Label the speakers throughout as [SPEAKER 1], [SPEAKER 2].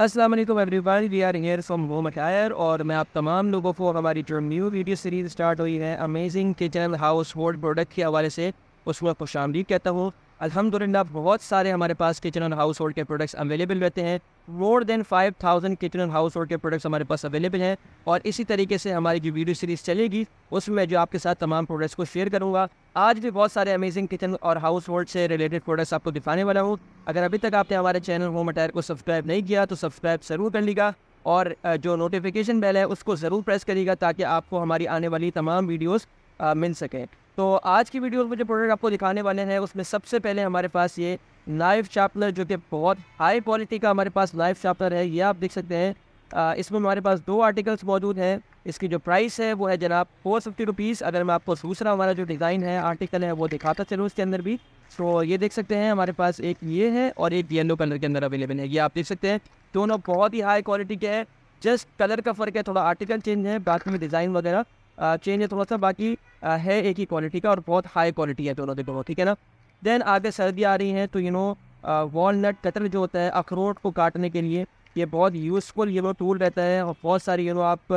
[SPEAKER 1] अस्सलाम वालेकुम everyone we are here from Home Attire और मैं आप तमाम लोगों को हमारी जो न्यू वीडियो सीरीज स्टार्ट हुई है amazing kitchen household product के हवाले से उसमें खुश आमदी कहता हूँ अलहमदिल्ला बहुत सारे हमारे पास किचन और हाउस होल्ड के प्रोडक्ट्स अवेलेबल रहते हैं मोर देन 5000 किचन और हाउस होल्ड के प्रोडक्ट्स हमारे पास अवेलेबल हैं और इसी तरीके से हमारी जो वीडियो सीरीज़ चलेगी उसमें मैं जो आपके साथ तमाम प्रोडक्ट्स को शेयर करूँगा आज भी बहुत सारे अमेजिंग किचन और हाउस होल्ड से रिलेटेड प्रोडक्ट्स आपको दिखाने वाला हूँ अगर अभी तक आपने हमारे चैनल होम अटायर को सब्सक्राइब नहीं किया तो सब्सक्राइब ज़रूर कर लीगा और जो नोटिफिकेशन बेल है उसको ज़रूर प्रेस करिएगा ताकि आपको हमारी आने वाली तमाम वीडियोज़ मिल सकें तो आज की वीडियो में जो प्रोडक्ट आपको दिखाने वाले हैं उसमें सबसे पहले हमारे पास ये नाइफ शार्पनर जो कि बहुत हाई क्वालिटी का हमारे पास लाइव शार्पनर है ये आप देख सकते हैं इसमें हमारे पास दो आर्टिकल्स मौजूद हैं इसकी जो प्राइस है वो है जनाब फोर फिफ्टी रुपीज़ अगर मैं आपको दूसरा हमारा जो डिज़ाइन है आर्टिकल है वो दिखाता चलूँ इसके अंदर भी तो ये देख सकते हैं हमारे पास एक ये है और एक येलो कलर के अंदर अवेलेबल है ये आप देख सकते हैं दोनों बहुत ही हाई क्वालिटी के हैं जस्ट कलर का फ़र्क है थोड़ा आर्टिकल चेंज है बाकी में डिज़ाइन वगैरह चेंज है थोड़ा सा बाकी है एक ही क्वालिटी का और बहुत हाई क्वालिटी है दोनों देखो ठीक है ना देन आगे सर्दी आ रही है तो यू नो वॉलट कटर जो होता है अखरोट को काटने के लिए ये बहुत यूज़फुल ये वो टूल रहता है और बहुत सारी यू नो आप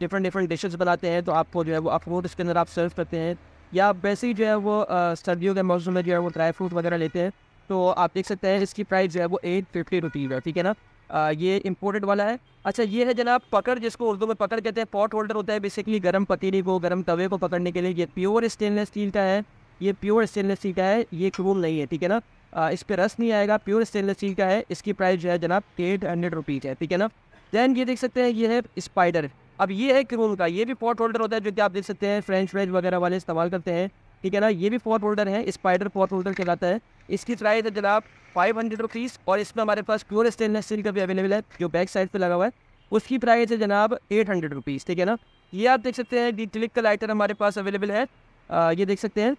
[SPEAKER 1] डिफरेंट डिफरेंट डिशेस बनाते हैं तो आपको जो है वो अखरोट इसके अंदर आप सर्व करते हैं या वैसे ही जो है वो सर्दियों के मौसम में जो है वो ड्राई फ्रूट वगैरह लेते हैं तो आप देख सकते हैं इसकी प्राइस जो है वो एट फिफ्टी रुपीज़ है ठीक है ना आ, ये इम्पोर्टेड वाला है अच्छा ये है जनाब पकड़ जिसको उर्दू में पकड़ कहते हैं पॉट होल्डर होता है बेसिकली गर्म पतीली को गर्म तवे को पकड़ने के लिए ये प्योर स्टेनलेस स्टील का है ये प्योर स्टेनलेस स्टील का है ये क्रोम नहीं है ठीक है ना आ, इस पर रस नहीं आएगा प्योर स्टेनलेस स्टील का है इसकी प्राइस जो है जनाब एट हंड्रेड रुपीज़ है ठीक है ना दैन ये देख सकते हैं ये है स्पाइडर अब ये है क्रोम का ये भी पॉट होल्डर होता है जो कि आप देख सकते हैं फ्रेंच फ्राइज वगैरह वाले इस्तेमाल करते हैं ठीक है ना ये भी पॉट होल्डर है स्पाइडर पॉट होल्डर कहलाता है इसकी प्राइस है जनाब फाइव हंड्रेड रुपीज़ और इसमें हमारे पास प्योर स्टेनलेस स्टील का भी अवेलेबल है जो बैक साइड पर लगा हुआ है उसकी प्राइस है जनाब एट हंड्रेड रुपीज़ ठीक है ना ये आप देख सकते हैं क्लिक का लाइटर हमारे पास अवेलेबल है आ, ये देख सकते हैं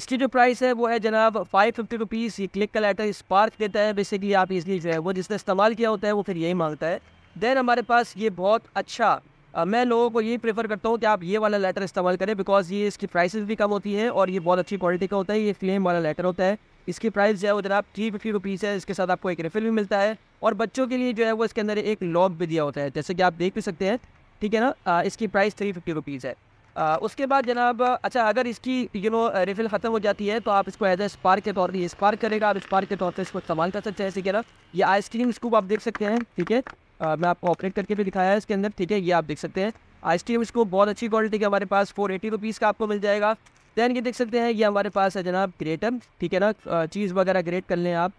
[SPEAKER 1] इसकी जो प्राइस है वो है जनाब फाइव फिफ्टी रुपीज़ ये क्लिक का लाइटर स्पार्क देता है बेसिकली आप इसलिए जो है वो जिसने इस्तेमाल किया होता है वो फिर यही मांगता है देन हमारे पास ये बहुत अच्छा मैं लोगों को ये प्रेफर करता हूँ कि आप ये वाला लेटर इस्तेमाल करें बिकॉज ये इसकी प्राइसेस भी कम होती है और ये बहुत अच्छी क्वालिटी का होता है ये फ्लेम वाला लेटर होता है इसकी प्राइस जो है वो जनाब थ्री फिफ्टी रुपीज़ है इसके साथ आपको एक रिफ़िल भी मिलता है और बच्चों के लिए जो है वो इसके अंदर एक लॉक भी दिया होता है जैसे कि आप देख भी सकते हैं ठीक है ना आ, इसकी प्राइस थ्री फिफ्टी रुपीज़ है आ, उसके बाद जनाब अच्छा अगर इसकी यू नो रिफिल ख़त्म हो जाती है तो आप इसको एज ए स्पार्क के तौर पर स्पार्क करेगा आप स्पार्क के तौर पर इसको इस्तेमाल कर सकते हैं ठीक है ना ये आइसक्रीम स्कूप आप देख सकते हैं ठीक है आ, मैं आपको ऑपरेट करके भी दिखाया है इसके अंदर ठीक है ये आप देख सकते हैं आई टी इसको बहुत अच्छी क्वालिटी का हमारे पास फोर एटी रुपीज़ का आपको मिल जाएगा दैन ये देख सकते हैं ये हमारे पास है जनाब ग्रेटर ठीक है ना चीज़ वगैरह ग्रेट कर लें आप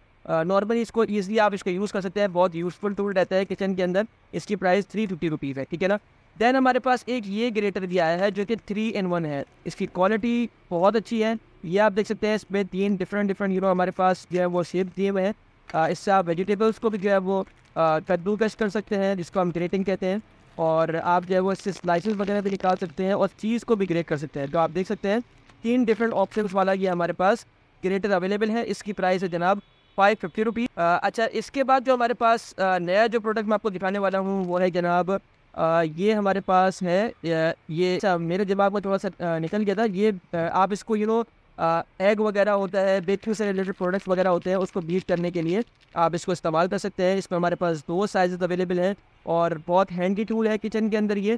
[SPEAKER 1] नॉर्मली इसको ईजिली आप इसको यूज़ कर सकते हैं बहुत यूज़फुल टूल रहता है किचन के अंदर इसकी प्राइस थ्री फिफ्टी रुपीज़ है ठीक है ना देन हमारे पास एक ये ग्रेटर भी आया है जो कि थ्री इन वन है इसकी क्वालिटी बहुत अच्छी है ये आप देख सकते हैं इसमें तीन डिफरेंट डिफरेंट यू नो हमारे पास जो है वो शेप दिए हुए हैं इससे आप वेजिटेबल्स को भी जो है वो कद्दूकश कर सकते हैं जिसको हम ग्रेटिंग कहते हैं और आप जो है वो इससे स्लाइसिस वगैरह भी निकाल सकते हैं और चीज़ को भी ग्रेट कर सकते हैं तो आप देख सकते हैं तीन डिफरेंट ऑप्शन वाला ये हमारे पास ग्रेटर अवेलेबल है इसकी प्राइस है जनाब फाइव फिफ्टी रुपी अच्छा इसके बाद जो हमारे पास नया जो प्रोडक्ट मैं आपको दिखाने वाला हूँ वो है जनाब ये हमारे पास है ये, अच्छा, मेरे दिमाग में थोड़ा सा निकल गया था ये आप इसको यू नो एग वगैरह होता है बेकिंग से रिलेटेड प्रोडक्ट्स वगैरह होते हैं उसको बीट करने के लिए आप इसको इस्तेमाल कर सकते हैं इसमें हमारे पास दो साइज अवेलेबल हैं और बहुत हैंडी टूल है किचन के अंदर ये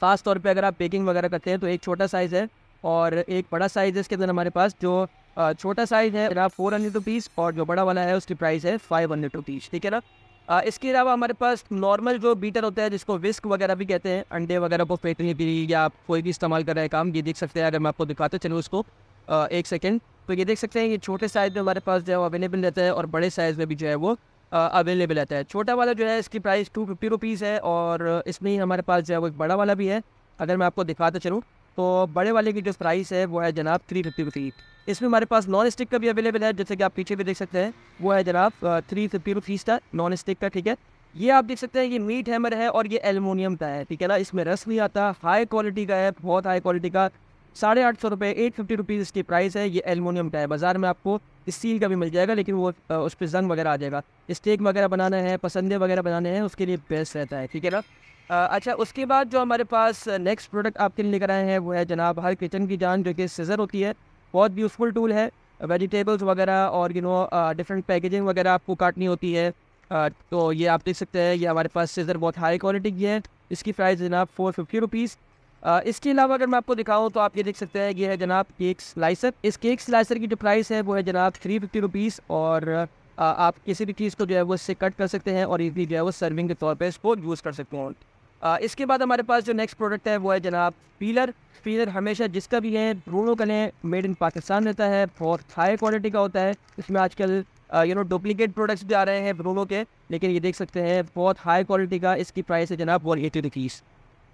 [SPEAKER 1] ख़ास तौर पे अगर आप बेकिंग वगैरह करते हैं तो एक छोटा साइज़ है और एक बड़ा साइज़ है इसके अंदर हमारे पास जो छोटा साइज़ है आप फोर हंड्रेड रुपीज़ और जो बड़ा वाला है उसकी प्राइस है फाइव हंड्रेड रुपीज़ ठीक है ना इसके अलावा हमारे पास नॉर्मल जो बीटर होता है जिसको विस्क वगैरह भी कहते हैं अंडे वगैरह को फेंकने के लिए या आप कोई भी इस्तेमाल कर रहे हैं काम ये देख सकते हैं अगर मैं आपको दिखाते चलूँ उसको एक सेकेंड तो ये देख सकते हैं कि छोटे साइज़ में हमारे पास जो है वो अवेलेबल रहता है और बड़े साइज़ में भी जो है वो अवेलेबल रहता है छोटा वाला जो है इसकी प्राइस टू फिफ्टी रुपीज़ है और इसमें ही हमारे पास जो है वो एक बड़ा वाला भी है अगर मैं आपको दिखाता चलूँ तो बड़े वाले की जो प्राइस है वो है जनाब थ्री फिफ्टी रुपीज़ इसमें हमारे पास नॉन स्टिक का भी अवेलेबल है जैसे कि आप पीछे भी देख सकते हैं वो है जनाब थ्री फिफ्टी रुपीज़ का नॉन स्टिक का ठीक है ये आप देख सकते हैं ये मीट हैमर है और ये एलमोनियम का है ठीक है ना इसमें रस भी आता हाई क्वालिटी का है बहुत हाई क्वालिटी का साढ़े आठ सौ रुपये एट फिफ्टी रुपीज़ इसकी प्राइस है ये एलमोनियम का है बाज़ार में आपको स्टील का भी मिल जाएगा लेकिन वो उस पर जंग वगैरह आ जाएगा स्टेक वगैरह बनाना है पसंदे वगैरह बनाने हैं उसके लिए बेस्ट रहता है ठीक है ना अच्छा उसके बाद जो हमारे पास नेक्स्ट प्रोडक्ट आपके लिए लेकर आए हैं वो है जनाब हर किचन की जान जो कि सीज़र होती है बहुत यूज़फुल टूल है वेजिटेबल्स वगैरह और यू नो डिफरेंट पैकेजिंग वगैरह आपको काटनी होती है तो ये आप देख सकते हैं ये हमारे पास सीज़र बहुत हाई क्वालिटी की है इसकी प्राइस जनाब फोर फिफ्टी रुपीज़ इसके अलावा अगर मैं आपको दिखाऊँ तो आप ये देख सकते हैं ये है जनाब केक स्लाइसर इस केक स्लाइसर की जो प्राइस है वो है जनाब थ्री फिफ्टी रुपीज़ और आप किसी भी चीज़ को जो है वो इससे कट कर सकते हैं और इजली जो है वो सर्विंग के तौर पर इसको यूज़ कर सकते हैं इसके बाद हमारे पास जो नेक्स्ट प्रोडक्ट है वो है जनाब पीलर पीलर हमेशा जिसका भी है ब्रूनो का लें मेड इन पाकिस्तान रहता है बहुत हाई क्वालिटी का होता है इसमें आजकल यू नो डुप्लीकेट प्रोडक्ट्स भी आ रहे हैं ब्रूनो के लेकिन ये देख सकते हैं बहुत हाई क्वालिटी का इसकी प्राइस है जनाब वन एटी रुपीज़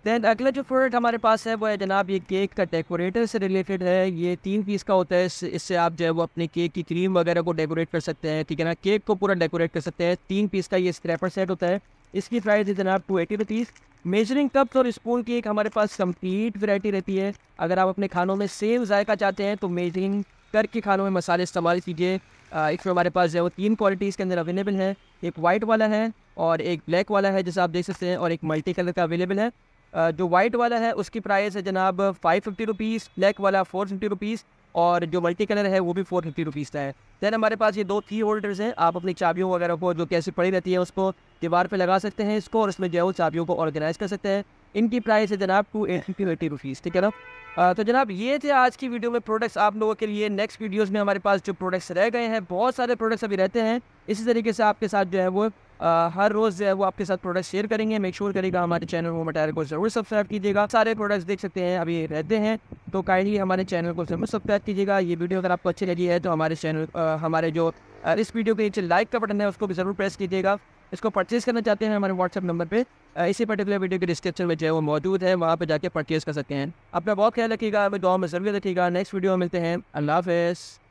[SPEAKER 1] दैन अगला जो प्रोडक्ट हमारे पास है वो है जनाब ये केक का डेकोरेटर से रिलेटेड है ये तीन पीस का होता है इससे आप जो है वो अपने केक की क्रीम वगैरह को डेकोरेट कर सकते हैं ठीक है ना केक को पूरा डेकोरेट कर सकते हैं तीन पीस का ये स्क्रैपर सेट होता है इसकी प्राइस है जनाब two eighty rupees measuring cups और स्पून की एक हमारे पास कम्प्लीट वैरायटी रहती है अगर आप अपने खानों में सेम जायका चाहते हैं तो मेजरिंग करके खानों में मसाले इस्तेमाल कीजिए इसमें हमारे पास जो है वो तीन क्वालिटीज़ के अंदर अवेलेबल है एक वाइट वाला है और एक ब्लैक वाला है जैसे आप देख सकते हैं और एक मल्टी कलर का अवेलेबल है जो वाइट वाला है उसकी प्राइस है जनाब फाइव फिफ्टी रुपीज़ ब्लैक वाला फोर फिफ्टी रुपीज़ और जो मल्टी कलर है वो भी फोर फिफ्टी रुपीज़ का है दैन हमारे पास ये दो की होल्डर्स हैं आप अपनी चाबियों वगैरह को जो कैसे पड़ी रहती है उसको दीवार पर लगा सकते हैं इसको और इसमें जो है वो चाबियों को ऑर्गेनाइज़ कर सकते हैं इनकी प्राइस है जनाब two eight fifty eighty rupees ठीक है ना तो जनाब ये थे आज की वीडियो में प्रोडक्ट्स आप लोगों के लिए नेक्स्ट वीडियोज़ में हमारे पास जो प्रोडक्ट्स रह गए हैं बहुत सारे प्रोडक्ट्स अभी रहते हैं इसी तरीके से आपके साथ जो है वो हर रोज़ वो आपके साथ प्रोडक्ट शेयर करेंगे मेक श्योर करेगा हमारे चैनल वो मटायर को ज़रूर सब्सक्राइब कीजिएगा सारे प्रोडक्ट्स देख सकते हैं अभी रहते हैं तो काइंडली हमारे चैनल को ज़रूर सब्सक्राइब कीजिएगा ये वीडियो अगर आपको अच्छी लगी है तो हमारे चैनल हमारे जो इस वीडियो के नीचे लाइक का बटन है उसको भी ज़रूर प्रेस कीजिएगा इसको परचेज़ करना चाहते हैं हमारे व्हाट्सअप नंबर पर इसी पर्टिकुलर वीडियो के डिस्क्रिप्शन में जो है वो मौजूद है वहाँ पर जाकर परचेज़ कर सकते हैं अपना बहुत ख्याल रखिएगा अभी गाँव में ज़रूर रखिएगा नेक्स्ट वीडियो में मिलते हैं अल्लाह हाफ़